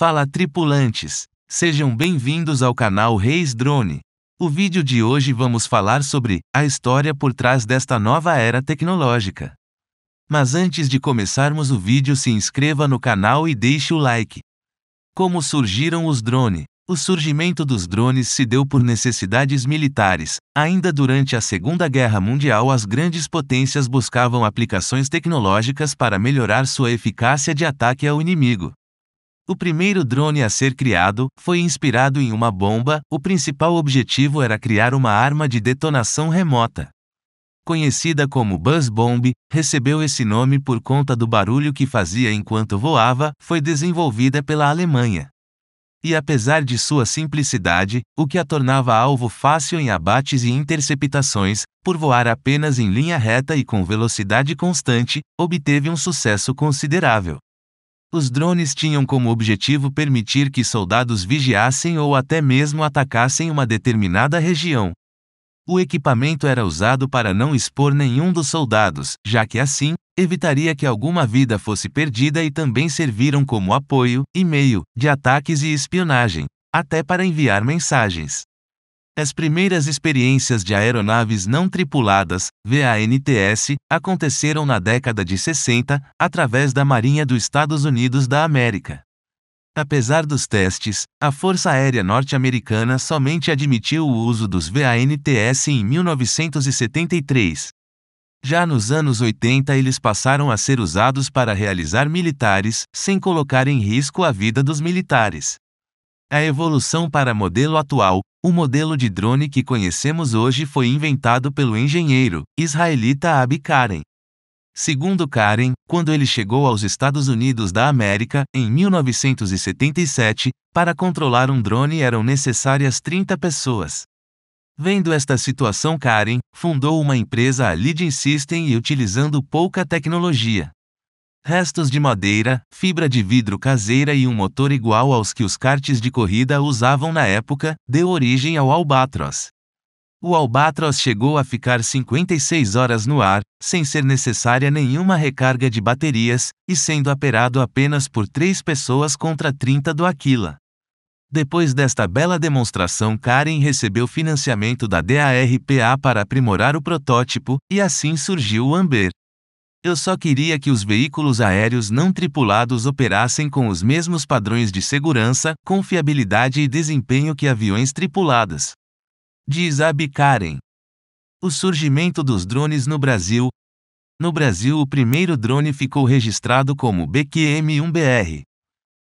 Fala tripulantes, sejam bem-vindos ao canal Reis Drone. O vídeo de hoje vamos falar sobre a história por trás desta nova era tecnológica. Mas antes de começarmos o vídeo, se inscreva no canal e deixe o like. Como surgiram os drones? O surgimento dos drones se deu por necessidades militares. Ainda durante a Segunda Guerra Mundial, as grandes potências buscavam aplicações tecnológicas para melhorar sua eficácia de ataque ao inimigo. O primeiro drone a ser criado foi inspirado em uma bomba, o principal objetivo era criar uma arma de detonação remota. Conhecida como Buzz Bomb, recebeu esse nome por conta do barulho que fazia enquanto voava, foi desenvolvida pela Alemanha. E apesar de sua simplicidade, o que a tornava alvo fácil em abates e interceptações, por voar apenas em linha reta e com velocidade constante, obteve um sucesso considerável. Os drones tinham como objetivo permitir que soldados vigiassem ou até mesmo atacassem uma determinada região. O equipamento era usado para não expor nenhum dos soldados, já que assim, evitaria que alguma vida fosse perdida e também serviram como apoio, e meio, de ataques e espionagem, até para enviar mensagens. As primeiras experiências de aeronaves não tripuladas, VANTS, aconteceram na década de 60, através da Marinha dos Estados Unidos da América. Apesar dos testes, a Força Aérea Norte-Americana somente admitiu o uso dos VANTS em 1973. Já nos anos 80, eles passaram a ser usados para realizar militares, sem colocar em risco a vida dos militares. A evolução para modelo atual, o modelo de drone que conhecemos hoje foi inventado pelo engenheiro israelita Abi Karen. Segundo Karen, quando ele chegou aos Estados Unidos da América, em 1977, para controlar um drone eram necessárias 30 pessoas. Vendo esta situação, Karen fundou uma empresa a Leading System e utilizando pouca tecnologia restos de madeira, fibra de vidro caseira e um motor igual aos que os kartes de corrida usavam na época, deu origem ao Albatros. O Albatros chegou a ficar 56 horas no ar, sem ser necessária nenhuma recarga de baterias, e sendo operado apenas por três pessoas contra 30 do Aquila. Depois desta bela demonstração, Karen recebeu financiamento da DARPA para aprimorar o protótipo, e assim surgiu o Amber, eu só queria que os veículos aéreos não tripulados operassem com os mesmos padrões de segurança, confiabilidade e desempenho que aviões tripulados. Diz Abikaren. O surgimento dos drones no Brasil. No Brasil, o primeiro drone ficou registrado como BQM-1BR.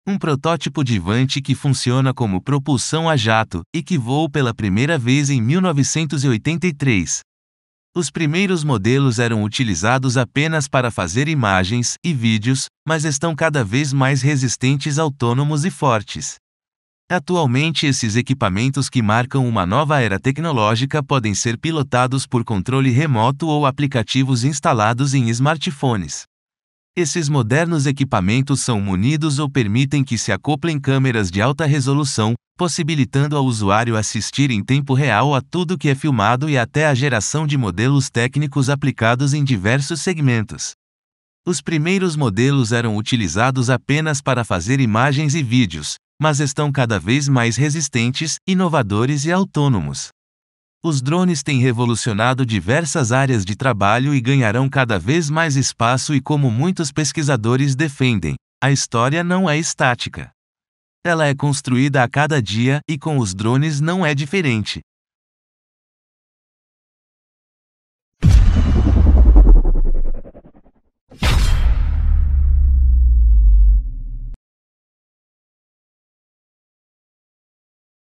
Um protótipo de Vante que funciona como propulsão a jato e que voou pela primeira vez em 1983. Os primeiros modelos eram utilizados apenas para fazer imagens e vídeos, mas estão cada vez mais resistentes, autônomos e fortes. Atualmente, esses equipamentos que marcam uma nova era tecnológica podem ser pilotados por controle remoto ou aplicativos instalados em smartphones. Esses modernos equipamentos são munidos ou permitem que se acoplem câmeras de alta resolução, possibilitando ao usuário assistir em tempo real a tudo que é filmado e até a geração de modelos técnicos aplicados em diversos segmentos. Os primeiros modelos eram utilizados apenas para fazer imagens e vídeos, mas estão cada vez mais resistentes, inovadores e autônomos. Os drones têm revolucionado diversas áreas de trabalho e ganharão cada vez mais espaço e como muitos pesquisadores defendem, a história não é estática. Ela é construída a cada dia e com os drones não é diferente.